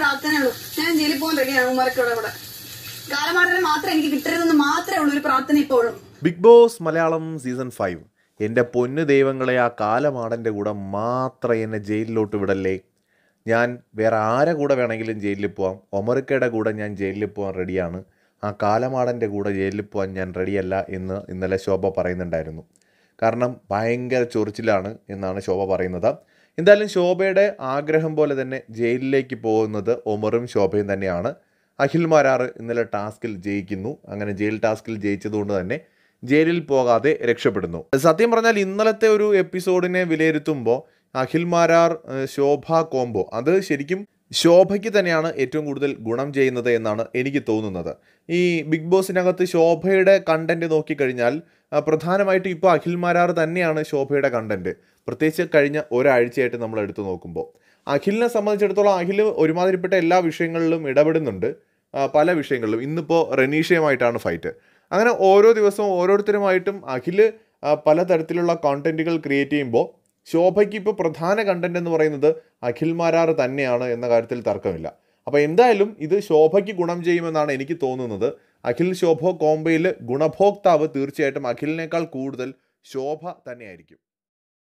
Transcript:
പ്രാർത്ഥനയുള്ളൂ ഞാൻ ജയിലിൽ പോകാൻ തുടങ്ങിയാണ് ഉമ്മറക്കോടെ കൂടെ കാലമാടനെ മാത്രം എനിക്ക് കിട്ടരുതെന്ന് മാത്രമേ ഉള്ളൂ ഒരു പ്രാർത്ഥന ഇപ്പോഴും big boss Malayalam season five എൻ്റെ പൊന്നു ദൈവങ്ങളെ ആ കാലമാടൻ്റെ കൂടെ മാത്രം എന്നെ ജയിലിലോട്ട് വിടല്ലേ ഞാൻ വേറെ ആരെ കൂടെ വേണമെങ്കിലും ജയിലിൽ പോവാം ഒമറിക്കയുടെ കൂടെ ഞാൻ ജയിലിൽ പോകാൻ റെഡിയാണ് ആ കാലമാടൻ്റെ കൂടെ ജയിലിൽ പോകാൻ ഞാൻ റെഡിയല്ല എന്ന് ഇന്നലെ ശോഭ പറയുന്നുണ്ടായിരുന്നു കാരണം ഭയങ്കര ചൊറിച്ചിലാണ് എന്നാണ് ശോഭ പറയുന്നത് എന്തായാലും ശോഭയുടെ ആഗ്രഹം പോലെ തന്നെ ജയിലിലേക്ക് പോകുന്നത് ഒമറും ശോഭയും തന്നെയാണ് അഖിൽ മാരാറ് ഇന്നലെ ടാസ്കിൽ ജയിക്കുന്നു അങ്ങനെ ജയിൽ ടാസ്കിൽ ജയിച്ചതുകൊണ്ട് തന്നെ ജയിലിൽ പോകാതെ രക്ഷപ്പെടുന്നു സത്യം പറഞ്ഞാൽ ഇന്നലത്തെ ഒരു എപ്പിസോഡിനെ വിലയിരുത്തുമ്പോൾ അഖിൽ മാരാർ ശോഭ കോംബോ അത് ശരിക്കും ശോഭയ്ക്ക് തന്നെയാണ് ഏറ്റവും കൂടുതൽ ഗുണം ചെയ്യുന്നത് എന്നാണ് എനിക്ക് തോന്നുന്നത് ഈ ബിഗ് ബോസിനകത്ത് ശോഭയുടെ കണ്ടന്റ് നോക്കിക്കഴിഞ്ഞാൽ പ്രധാനമായിട്ടും ഇപ്പോൾ അഖിൽമാരാർ തന്നെയാണ് ശോഭയുടെ കണ്ടന്റ് പ്രത്യേകിച്ച് കഴിഞ്ഞ ഒരാഴ്ചയായിട്ട് നമ്മൾ എടുത്തു നോക്കുമ്പോൾ അഖിലിനെ സംബന്ധിച്ചിടത്തോളം അഖിൽ ഒരുമാതിരിപ്പെട്ട എല്ലാ വിഷയങ്ങളിലും ഇടപെടുന്നുണ്ട് പല വിഷയങ്ങളിലും ഇന്നിപ്പോൾ റനീഷയുമായിട്ടാണ് ഫൈറ്റ് അങ്ങനെ ഓരോ ദിവസവും ഓരോരുത്തരുമായിട്ടും അഖിൽ പലതരത്തിലുള്ള കോണ്ടൻറ്റുകൾ ക്രിയേറ്റ് ചെയ്യുമ്പോൾ ശോഭയ്ക്ക് ഇപ്പോൾ പ്രധാന കണ്ടന്റ് എന്ന് പറയുന്നത് അഖിൽ മാരാർ തന്നെയാണ് എന്ന കാര്യത്തിൽ തർക്കമില്ല അപ്പോൾ എന്തായാലും ഇത് ശോഭയ്ക്ക് ഗുണം ചെയ്യുമെന്നാണ് എനിക്ക് തോന്നുന്നത് അഖിൽ ശോഭോ കോംബയിൽ ഗുണഭോക്താവ് തീർച്ചയായിട്ടും അഖിലിനേക്കാൾ കൂടുതൽ ശോഭ തന്നെയായിരിക്കും